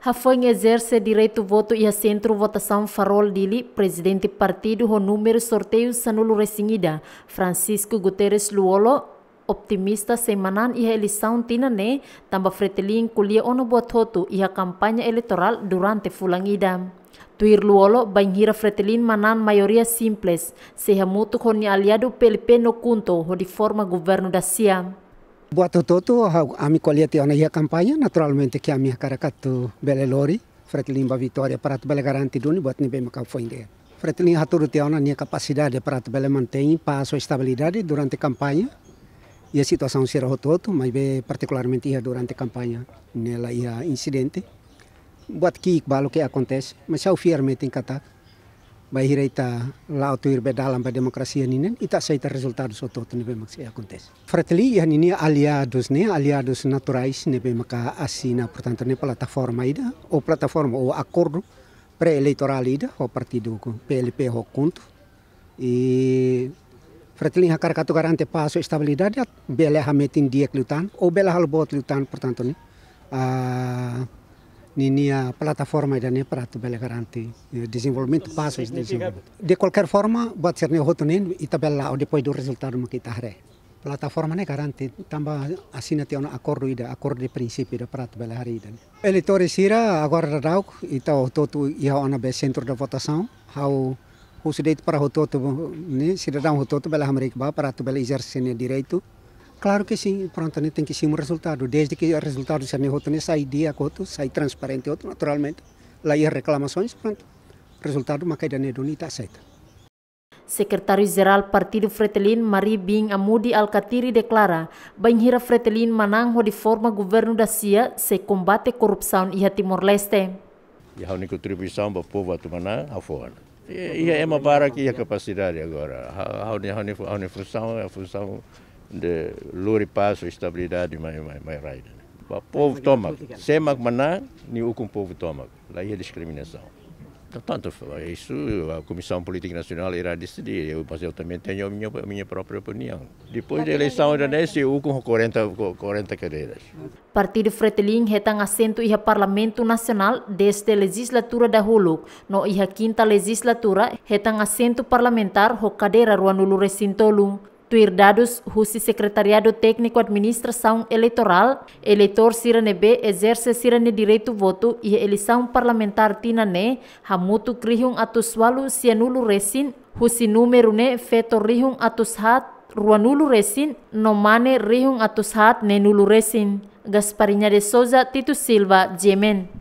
Hafang exerce direito voto ia sentru centro votação farol dili presidente partido ho número sorteio sanulo resingida Francisco Guterres Luolo, optimista semanan ia eleição ne tamba fretelin kulia ono buat hotu ia kampanye eleitoral durante fulangida. Tuir luolo banhira fretelin manan maioria simples, se hamutu honi aliado PLP no kunto ho di forma governo da Siam. Boato toto a minha colheita na é a campanha, naturalmente que é a minha caracato bele lori, fretlin ba vitória para tu bele garante duni buat ni bem macau foi inde. Fretlin haturu tem a minha capacidade para tu bele mantém estabilidade durante a campanha. E a situação será todo, mas be particularmente ia durante a campanha nela ia incidente. boato que balo que acontece, mas eu firmemente em Catar. hira ita la otuir be dalam ba demokrasia ya nen ita seita resultados oto nebe mak se ya acontece fratelli ya nini aliados ne aliados naturais be maka asina portanto ne plataforma ida o plataforma o acordo pre eleitoral ida o partido PLP ho kuntu. e fratli ha katu garante passo estabilidade bele ha metin dia lutan o hal bot lutan portanto ne a uh, na plataforma da ne prato bela garante eh, desenvolvimento passos de é é. desenvolvimento. De qualquer forma, pode ser ne rotonin e tabela ou depois do resultado que kita hare. Plataforma né garante tamba assina te um acordo ida acordo de princípio da prato bela hari ida. Eleitores ira agora rauk então, e tal toto ia ona be centro da votação, how o direito para o todo, né, cidadão o todo bela América para a bela exercer né, direito Claro que sim, pronto, né, tem que ser um resultado. Desde que o resultado seja melhor, né, sai dia outro, sai transparente outro, naturalmente. Lá ia reclamações, pronto. Resultado, uma caída nedonita aceita. Sekretaris-Jeral Partido Fretilin Bing Amudi Alcatiri declara banhira Fretilin manang de forma governo da CIA se combate corrupção e a Timor-Leste. E a única contribuição para o povo atumana a fora. E é uma barra que a capacidade agora. A função é a função de luri paso estabilidade mai mai mai raida. Né? O povo toma, sem magmaná, o povo toma. Lá é discriminação. Portanto, então, isso a Comissão Política Nacional irá decidir, eu, mas eu também tenho a minha, a minha própria opinião. Depois da eleição indonésia, é eu com 40, 40 cadeiras. Partido Freteling retang assento no Parlamento Nacional desde a legislatura da Huluk, no iha quinta legislatura retang assento parlamentar ho cadeira Ruanulu Resintolung. husi sekretariado Secretariado Tekniko Administração Eleitoral, eleitor Sirane B exerce sirene direitu voto e elisaun parlamentar tina Ne, Hamutu Krihung Atuswalu Sianulu Resin, Husi numeru ne Feto Rihung Atushat, Ruanulu Resin, Nomane Rihung Atushat Nenulu Resin, Gasparinya de Souza, Titus Silva, Jemen.